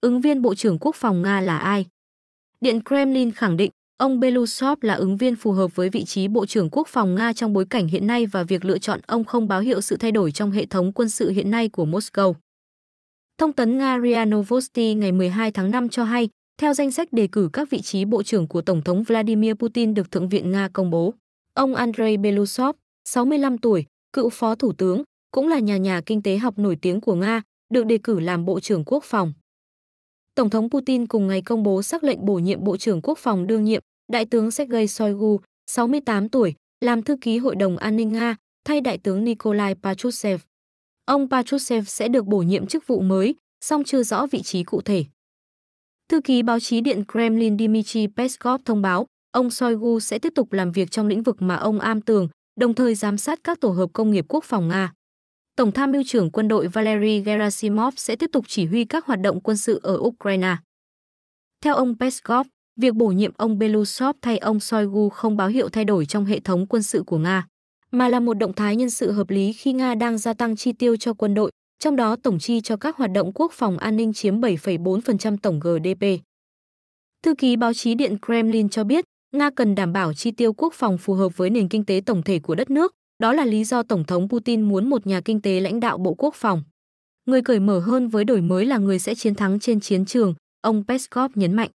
ứng viên Bộ trưởng Quốc phòng Nga là ai. Điện Kremlin khẳng định ông Belousov là ứng viên phù hợp với vị trí Bộ trưởng Quốc phòng Nga trong bối cảnh hiện nay và việc lựa chọn ông không báo hiệu sự thay đổi trong hệ thống quân sự hiện nay của Moscow. Thông tấn Nga RIA Novosti ngày 12 tháng 5 cho hay, theo danh sách đề cử các vị trí Bộ trưởng của Tổng thống Vladimir Putin được Thượng viện Nga công bố, ông Andrei Belousov, 65 tuổi, cựu phó thủ tướng, cũng là nhà nhà kinh tế học nổi tiếng của Nga, được đề cử làm Bộ trưởng Quốc phòng. Tổng thống Putin cùng ngày công bố xác lệnh bổ nhiệm Bộ trưởng Quốc phòng đương nhiệm, Đại tướng Sergei Shoigu, 68 tuổi, làm thư ký Hội đồng An ninh Nga, thay Đại tướng Nikolai Patrushev. Ông Patrushev sẽ được bổ nhiệm chức vụ mới, song chưa rõ vị trí cụ thể. Thư ký báo chí Điện Kremlin Dmitry Peskov thông báo, ông Shoigu sẽ tiếp tục làm việc trong lĩnh vực mà ông am tường, đồng thời giám sát các tổ hợp công nghiệp quốc phòng Nga. Tổng tham mưu trưởng quân đội Valery Gerasimov sẽ tiếp tục chỉ huy các hoạt động quân sự ở Ukraine. Theo ông Peskov, việc bổ nhiệm ông Belousov thay ông Shoigu không báo hiệu thay đổi trong hệ thống quân sự của Nga, mà là một động thái nhân sự hợp lý khi Nga đang gia tăng chi tiêu cho quân đội, trong đó tổng chi cho các hoạt động quốc phòng an ninh chiếm 7,4% tổng GDP. Thư ký báo chí Điện Kremlin cho biết, Nga cần đảm bảo chi tiêu quốc phòng phù hợp với nền kinh tế tổng thể của đất nước, đó là lý do Tổng thống Putin muốn một nhà kinh tế lãnh đạo Bộ Quốc phòng. Người cởi mở hơn với đổi mới là người sẽ chiến thắng trên chiến trường, ông Peskov nhấn mạnh.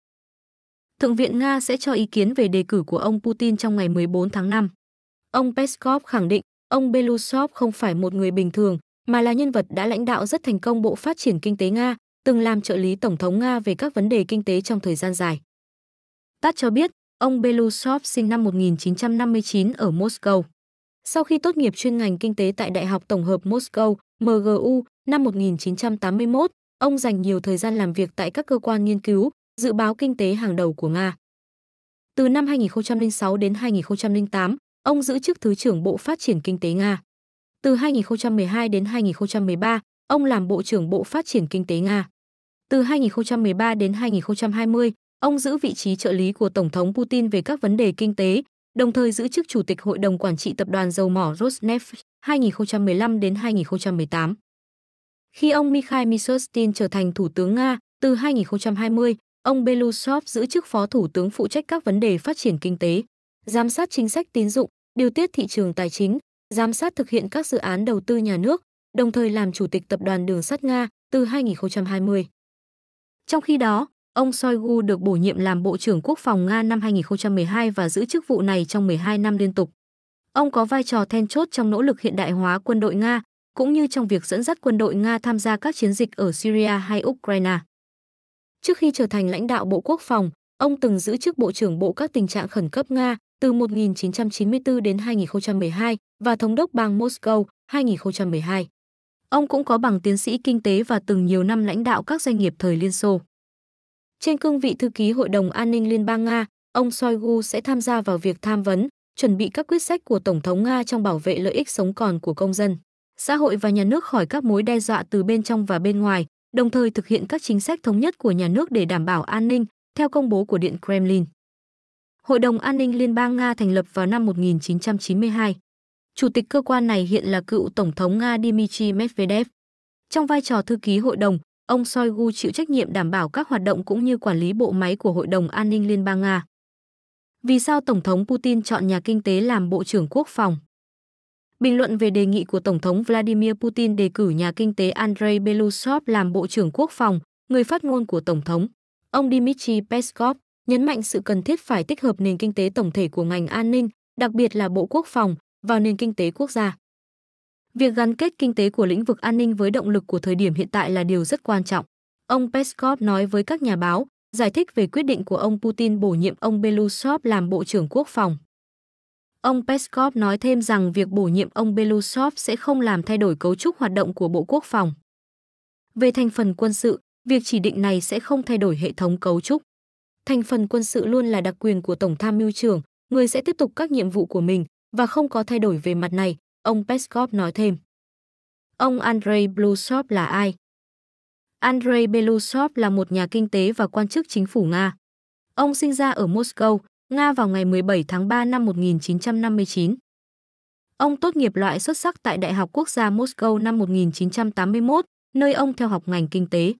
Thượng viện Nga sẽ cho ý kiến về đề cử của ông Putin trong ngày 14 tháng 5. Ông Peskov khẳng định ông Belousov không phải một người bình thường, mà là nhân vật đã lãnh đạo rất thành công Bộ Phát triển Kinh tế Nga, từng làm trợ lý Tổng thống Nga về các vấn đề kinh tế trong thời gian dài. Tát cho biết, ông Belousov sinh năm 1959 ở Moscow. Sau khi tốt nghiệp chuyên ngành kinh tế tại Đại học Tổng hợp Moscow, MGU, năm 1981, ông dành nhiều thời gian làm việc tại các cơ quan nghiên cứu, dự báo kinh tế hàng đầu của Nga. Từ năm 2006 đến 2008, ông giữ chức Thứ trưởng Bộ Phát triển Kinh tế Nga. Từ 2012 đến 2013, ông làm Bộ trưởng Bộ Phát triển Kinh tế Nga. Từ 2013 đến 2020, ông giữ vị trí trợ lý của Tổng thống Putin về các vấn đề kinh tế, đồng thời giữ chức chủ tịch hội đồng quản trị tập đoàn dầu mỏ Rosneft 2015 đến 2018. Khi ông Mikhail Mishustin trở thành thủ tướng Nga từ 2020, ông Belousov giữ chức phó thủ tướng phụ trách các vấn đề phát triển kinh tế, giám sát chính sách tín dụng, điều tiết thị trường tài chính, giám sát thực hiện các dự án đầu tư nhà nước, đồng thời làm chủ tịch tập đoàn đường sắt Nga từ 2020. Trong khi đó, Ông Shoigu được bổ nhiệm làm Bộ trưởng Quốc phòng Nga năm 2012 và giữ chức vụ này trong 12 năm liên tục. Ông có vai trò then chốt trong nỗ lực hiện đại hóa quân đội Nga, cũng như trong việc dẫn dắt quân đội Nga tham gia các chiến dịch ở Syria hay Ukraine. Trước khi trở thành lãnh đạo Bộ Quốc phòng, ông từng giữ chức Bộ trưởng Bộ các tình trạng khẩn cấp Nga từ 1994 đến 2012 và Thống đốc bang Moscow 2012. Ông cũng có bằng tiến sĩ kinh tế và từng nhiều năm lãnh đạo các doanh nghiệp thời Liên Xô. Trên cương vị thư ký Hội đồng An ninh Liên bang Nga, ông Shoigu sẽ tham gia vào việc tham vấn, chuẩn bị các quyết sách của Tổng thống Nga trong bảo vệ lợi ích sống còn của công dân, xã hội và nhà nước khỏi các mối đe dọa từ bên trong và bên ngoài, đồng thời thực hiện các chính sách thống nhất của nhà nước để đảm bảo an ninh, theo công bố của Điện Kremlin. Hội đồng An ninh Liên bang Nga thành lập vào năm 1992. Chủ tịch cơ quan này hiện là cựu Tổng thống Nga Dmitry Medvedev. Trong vai trò thư ký hội đồng, Ông Shoigu chịu trách nhiệm đảm bảo các hoạt động cũng như quản lý bộ máy của Hội đồng An ninh Liên bang Nga. Vì sao Tổng thống Putin chọn nhà kinh tế làm Bộ trưởng Quốc phòng? Bình luận về đề nghị của Tổng thống Vladimir Putin đề cử nhà kinh tế Andrei Belousov làm Bộ trưởng Quốc phòng, người phát ngôn của Tổng thống, ông Dmitry Peskov, nhấn mạnh sự cần thiết phải tích hợp nền kinh tế tổng thể của ngành an ninh, đặc biệt là Bộ Quốc phòng, vào nền kinh tế quốc gia. Việc gắn kết kinh tế của lĩnh vực an ninh với động lực của thời điểm hiện tại là điều rất quan trọng. Ông Peskov nói với các nhà báo, giải thích về quyết định của ông Putin bổ nhiệm ông Belousov làm Bộ trưởng Quốc phòng. Ông Peskov nói thêm rằng việc bổ nhiệm ông Belousov sẽ không làm thay đổi cấu trúc hoạt động của Bộ Quốc phòng. Về thành phần quân sự, việc chỉ định này sẽ không thay đổi hệ thống cấu trúc. Thành phần quân sự luôn là đặc quyền của Tổng tham mưu trưởng, người sẽ tiếp tục các nhiệm vụ của mình và không có thay đổi về mặt này, Ông Peskov nói thêm. Ông Andrei Belousov là ai? Andrei Belousov là một nhà kinh tế và quan chức chính phủ Nga. Ông sinh ra ở Moscow, Nga vào ngày 17 tháng 3 năm 1959. Ông tốt nghiệp loại xuất sắc tại Đại học Quốc gia Moscow năm 1981, nơi ông theo học ngành kinh tế.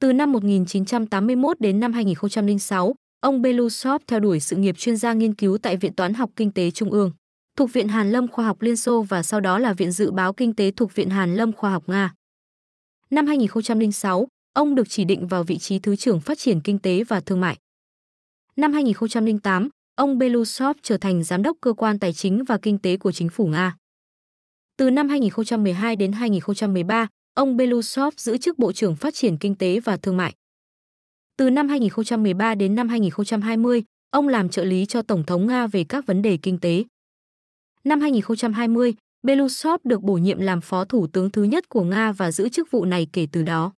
Từ năm 1981 đến năm 2006, ông Belousov theo đuổi sự nghiệp chuyên gia nghiên cứu tại Viện Toán học Kinh tế Trung ương thuộc Viện Hàn Lâm Khoa học Liên Xô và sau đó là Viện Dự báo Kinh tế thuộc Viện Hàn Lâm Khoa học Nga. Năm 2006, ông được chỉ định vào vị trí Thứ trưởng Phát triển Kinh tế và Thương mại. Năm 2008, ông Belousov trở thành Giám đốc Cơ quan Tài chính và Kinh tế của Chính phủ Nga. Từ năm 2012 đến 2013, ông Belousov giữ chức Bộ trưởng Phát triển Kinh tế và Thương mại. Từ năm 2013 đến năm 2020, ông làm trợ lý cho Tổng thống Nga về các vấn đề kinh tế. Năm 2020, Belousov được bổ nhiệm làm phó thủ tướng thứ nhất của Nga và giữ chức vụ này kể từ đó.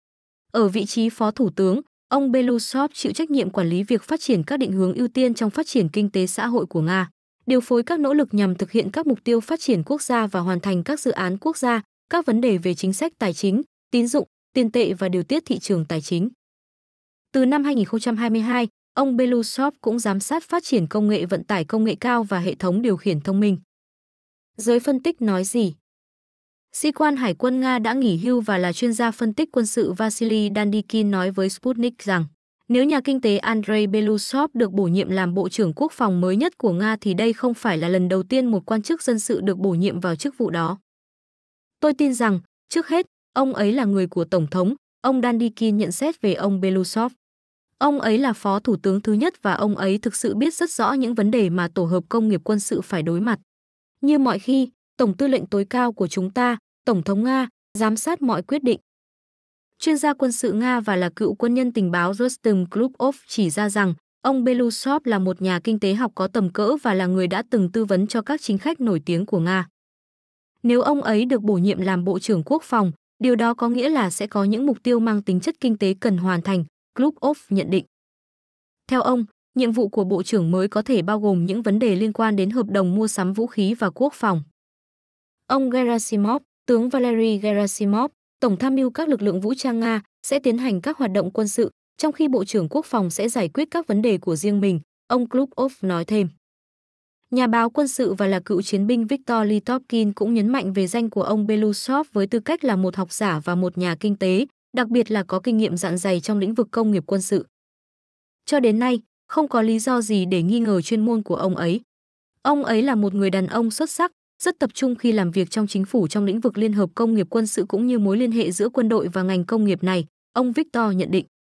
Ở vị trí phó thủ tướng, ông Belousov chịu trách nhiệm quản lý việc phát triển các định hướng ưu tiên trong phát triển kinh tế xã hội của Nga, điều phối các nỗ lực nhằm thực hiện các mục tiêu phát triển quốc gia và hoàn thành các dự án quốc gia, các vấn đề về chính sách tài chính, tín dụng, tiền tệ và điều tiết thị trường tài chính. Từ năm 2022, ông Belousov cũng giám sát phát triển công nghệ vận tải công nghệ cao và hệ thống điều khiển thông minh. Giới phân tích nói gì? Sĩ quan Hải quân Nga đã nghỉ hưu và là chuyên gia phân tích quân sự Vasily Dandikin nói với Sputnik rằng nếu nhà kinh tế Andrei Belousov được bổ nhiệm làm Bộ trưởng Quốc phòng mới nhất của Nga thì đây không phải là lần đầu tiên một quan chức dân sự được bổ nhiệm vào chức vụ đó. Tôi tin rằng, trước hết, ông ấy là người của Tổng thống, ông Dandikin nhận xét về ông Belousov. Ông ấy là phó thủ tướng thứ nhất và ông ấy thực sự biết rất rõ những vấn đề mà tổ hợp công nghiệp quân sự phải đối mặt. Như mọi khi, Tổng tư lệnh tối cao của chúng ta, Tổng thống Nga, giám sát mọi quyết định. Chuyên gia quân sự Nga và là cựu quân nhân tình báo Rustem Klubov chỉ ra rằng ông Belushov là một nhà kinh tế học có tầm cỡ và là người đã từng tư vấn cho các chính khách nổi tiếng của Nga. Nếu ông ấy được bổ nhiệm làm Bộ trưởng Quốc phòng, điều đó có nghĩa là sẽ có những mục tiêu mang tính chất kinh tế cần hoàn thành, Klubov nhận định. Theo ông, Nhiệm vụ của Bộ trưởng mới có thể bao gồm những vấn đề liên quan đến hợp đồng mua sắm vũ khí và quốc phòng. Ông Gerasimov, tướng Valery Gerasimov, Tổng tham mưu các lực lượng vũ trang Nga, sẽ tiến hành các hoạt động quân sự, trong khi Bộ trưởng Quốc phòng sẽ giải quyết các vấn đề của riêng mình, ông Klubov nói thêm. Nhà báo quân sự và là cựu chiến binh Viktor Litovkin cũng nhấn mạnh về danh của ông Belousov với tư cách là một học giả và một nhà kinh tế, đặc biệt là có kinh nghiệm dạn dày trong lĩnh vực công nghiệp quân sự. Cho đến nay, không có lý do gì để nghi ngờ chuyên môn của ông ấy. Ông ấy là một người đàn ông xuất sắc, rất tập trung khi làm việc trong chính phủ trong lĩnh vực liên hợp công nghiệp quân sự cũng như mối liên hệ giữa quân đội và ngành công nghiệp này, ông Victor nhận định.